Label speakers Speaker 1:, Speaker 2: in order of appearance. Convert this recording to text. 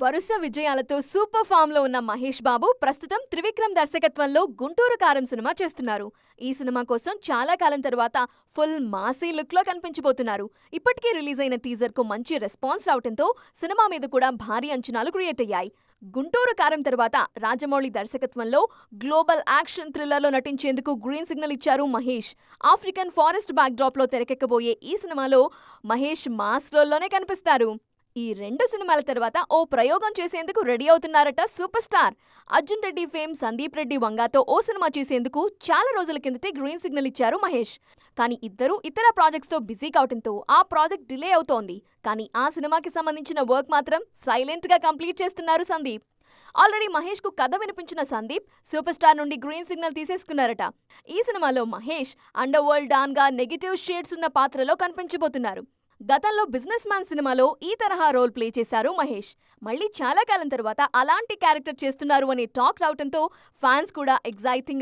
Speaker 1: వరుస విజయాలతో super form లో ఉన్న మహేష్ బాబు ప్రస్తుతం త్రివిక్రమ్ దర్శకత్వంలో గుంటూరు కారం సినిమా చేస్తున్నారు ఈ సినిమా కోసం చాలా కాలం తర్వాత ఫుల్ మాసీ లుక్ లో కనిపించబోతున్నారు ఇప్పటికే రిలీజ్ అయిన టీజర్ కు మంచి రెస్పాన్స్ రావడంతో సినిమా మీద కూడా భారీ అంచనాలు క్రియేట్ అయ్యాయి గుంటూరు కారం తర్వాత రాజమౌళి దర్శకత్వంలో గ్లోబల్ యాక్షన్ థ్రిల్లర్లో నటించేందుకు గ్రీన్ సిగ్నల్ ఇచ్చారు మహేష్ ఆఫ్రికన్ ఫారెస్ట్ బ్యాక్డ్రాప్లో తెరకెక్కబోయే ఈ సినిమాలో మహేష్ మాస్ రోల్లోనే కనిపిస్తారు ఈ రెండు సినిమాల తర్వాత ఓ ప్రయోగం చేసేందుకు రెడీ అవుతున్నారట super star Arjun Reddy fame Sandeep Reddy వంగాతో ఓ సినిమా చేసేందుకు చాలా రోజుల కిందటే గ్రీన్ సిగ్నల్ ఇచ్చారు మహేష్ కానీ ఇద్దరు ఇతర ప్రాజెక్ట్స్తో బిజీ కావడంతో ఆ ప్రాజెక్ట్ డిలే అవుతోంది కానీ ఆ సినిమాకి సంబంధించిన వర్క్ మాత్రం సైలెంట్గా కంప్లీట్ చేస్తున్నారు సందీప్ ఆల్రెడీ మహేష్ కు కథ వినిపించిన సందీప్ సూపర్ స్టార్ నుండి గ్రీన్ సిగ్నల్ తీసేసుకున్నారట ఈ సినిమాలో మహేష్ అండర్ వరల్డ్ డాన్గా నెగిటివ్ షేడ్స్ ఉన్న పాత్రలో కనిపించబోతున్నారు గతంలో బిజినెస్ మ్యాన్ సినిమాలో ఈ తరహా రోల్ ప్లే చేశారు మహేష్ మళ్ళీ చాలా కాలం తర్వాత అలాంటి క్యారెక్టర్ చేస్తున్నారు అనే టాక్ రావడంతో ఫ్యాన్స్ కూడా ఎగ్జైటింగ్